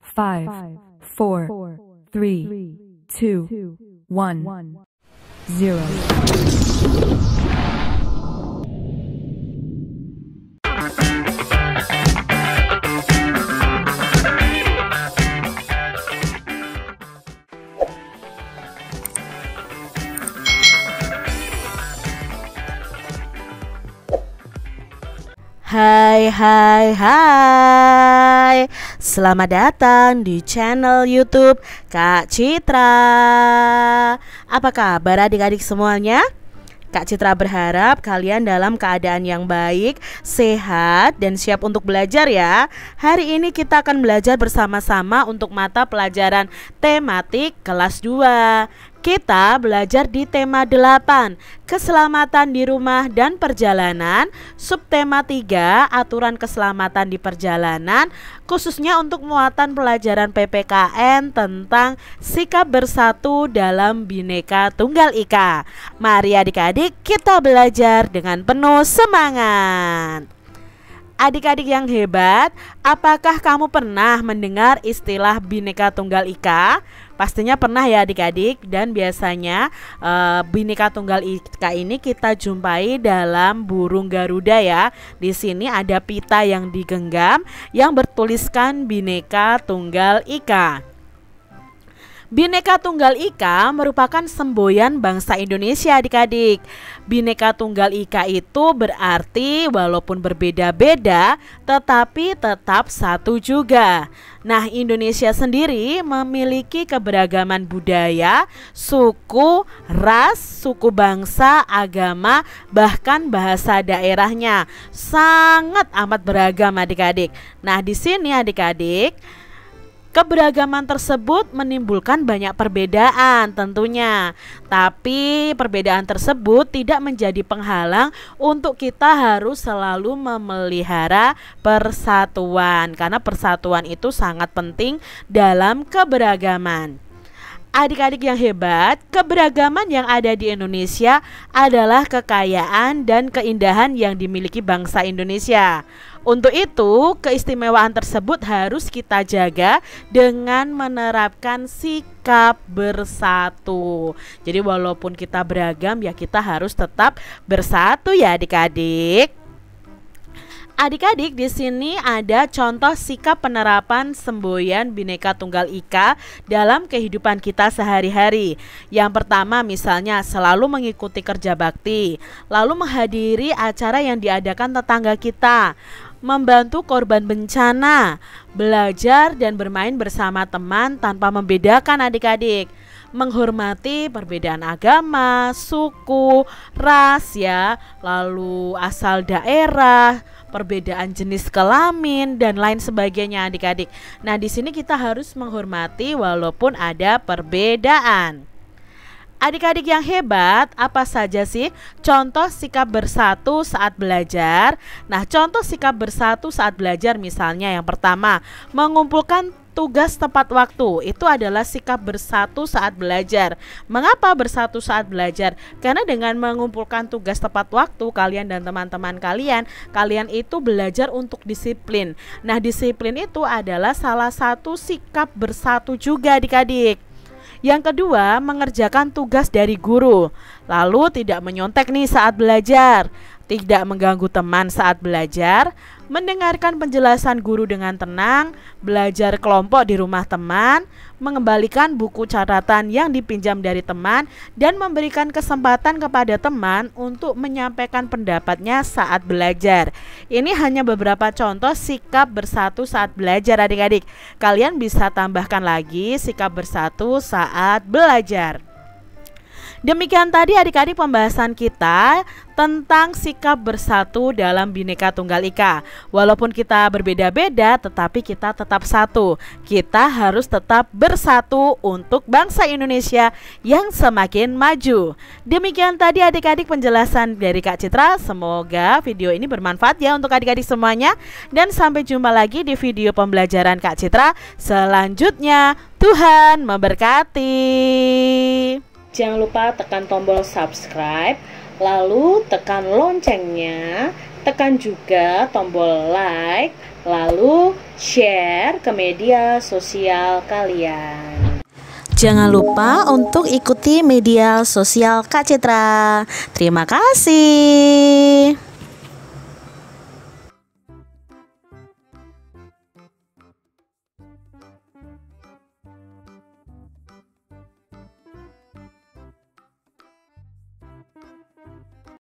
five, four, three, two, one, zero. Hai hai hai Selamat datang di channel youtube Kak Citra Apa kabar adik-adik semuanya? Kak Citra berharap kalian dalam keadaan yang baik, sehat, dan siap untuk belajar ya Hari ini kita akan belajar bersama-sama untuk mata pelajaran tematik kelas 2 kita belajar di tema 8, keselamatan di rumah dan perjalanan, subtema 3, aturan keselamatan di perjalanan, khususnya untuk muatan pelajaran PPKN tentang sikap bersatu dalam Bhinneka Tunggal Ika. Mari adik-adik kita belajar dengan penuh semangat adik-adik yang hebat, apakah kamu pernah mendengar istilah Bhinneka Tunggal Ika? Pastinya pernah ya adik-adik dan biasanya e, Bhinneka Tunggal Ika ini kita jumpai dalam burung Garuda ya. Di sini ada pita yang digenggam yang bertuliskan Bhinneka Tunggal Ika. Bineka Tunggal Ika merupakan semboyan bangsa Indonesia adik-adik. Bineka Tunggal Ika itu berarti walaupun berbeda-beda tetapi tetap satu juga. Nah Indonesia sendiri memiliki keberagaman budaya, suku, ras, suku bangsa, agama, bahkan bahasa daerahnya. Sangat amat beragam adik-adik. Nah di sini adik-adik Keberagaman tersebut menimbulkan banyak perbedaan tentunya, tapi perbedaan tersebut tidak menjadi penghalang untuk kita harus selalu memelihara persatuan, karena persatuan itu sangat penting dalam keberagaman adik-adik yang hebat, keberagaman yang ada di Indonesia adalah kekayaan dan keindahan yang dimiliki bangsa Indonesia. Untuk itu, keistimewaan tersebut harus kita jaga dengan menerapkan sikap bersatu. Jadi walaupun kita beragam ya kita harus tetap bersatu ya adik-adik. Adik-adik di sini ada contoh sikap penerapan semboyan Bhinneka Tunggal Ika dalam kehidupan kita sehari-hari. Yang pertama misalnya selalu mengikuti kerja bakti, lalu menghadiri acara yang diadakan tetangga kita, membantu korban bencana, belajar dan bermain bersama teman tanpa membedakan adik-adik menghormati perbedaan agama, suku, ras ya, lalu asal daerah, perbedaan jenis kelamin dan lain sebagainya adik-adik. Nah, di sini kita harus menghormati walaupun ada perbedaan. Adik-adik yang hebat, apa saja sih contoh sikap bersatu saat belajar? Nah, contoh sikap bersatu saat belajar misalnya yang pertama, mengumpulkan tugas tepat waktu itu adalah sikap bersatu saat belajar. Mengapa bersatu saat belajar? Karena dengan mengumpulkan tugas tepat waktu kalian dan teman-teman kalian, kalian itu belajar untuk disiplin. Nah, disiplin itu adalah salah satu sikap bersatu juga adik-adik. Yang kedua, mengerjakan tugas dari guru. Lalu tidak menyontek nih saat belajar tidak mengganggu teman saat belajar, mendengarkan penjelasan guru dengan tenang, belajar kelompok di rumah teman, mengembalikan buku catatan yang dipinjam dari teman, dan memberikan kesempatan kepada teman untuk menyampaikan pendapatnya saat belajar. Ini hanya beberapa contoh sikap bersatu saat belajar adik-adik. Kalian bisa tambahkan lagi sikap bersatu saat belajar. Demikian tadi adik-adik pembahasan kita tentang sikap bersatu dalam Bhinneka Tunggal Ika. Walaupun kita berbeda-beda tetapi kita tetap satu. Kita harus tetap bersatu untuk bangsa Indonesia yang semakin maju. Demikian tadi adik-adik penjelasan dari Kak Citra. Semoga video ini bermanfaat ya untuk adik-adik semuanya dan sampai jumpa lagi di video pembelajaran Kak Citra selanjutnya. Tuhan memberkati. Jangan lupa tekan tombol subscribe, lalu tekan loncengnya, tekan juga tombol like, lalu share ke media sosial kalian. Jangan lupa untuk ikuti media sosial Kak Citra. Terima kasih.